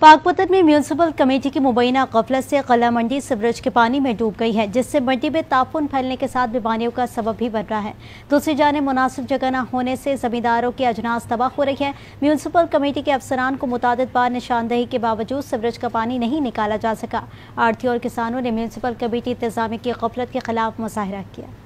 पाकपतन में municipal committee की मुबैना गफलत से कला मंडी सिवरेज के पानी में डूब गई है जिससे मंडी में तापुन फैलने के साथ बीमारियों का सबब भी बन रहा है दूसरी जाने मुनासिब जगह न होने से जमींदारों की अजनास तबाह हो रही है म्यूनसिपल कमेटी के अफसरान को मुताद बार निशानदेही के बावजूद सिवरेज का पानी नहीं निकाला जा सका आढ़ती और किसानों ने म्यूनसिपल कमेटी इंतजामी की गफलत के खिलाफ मुजाहरा किया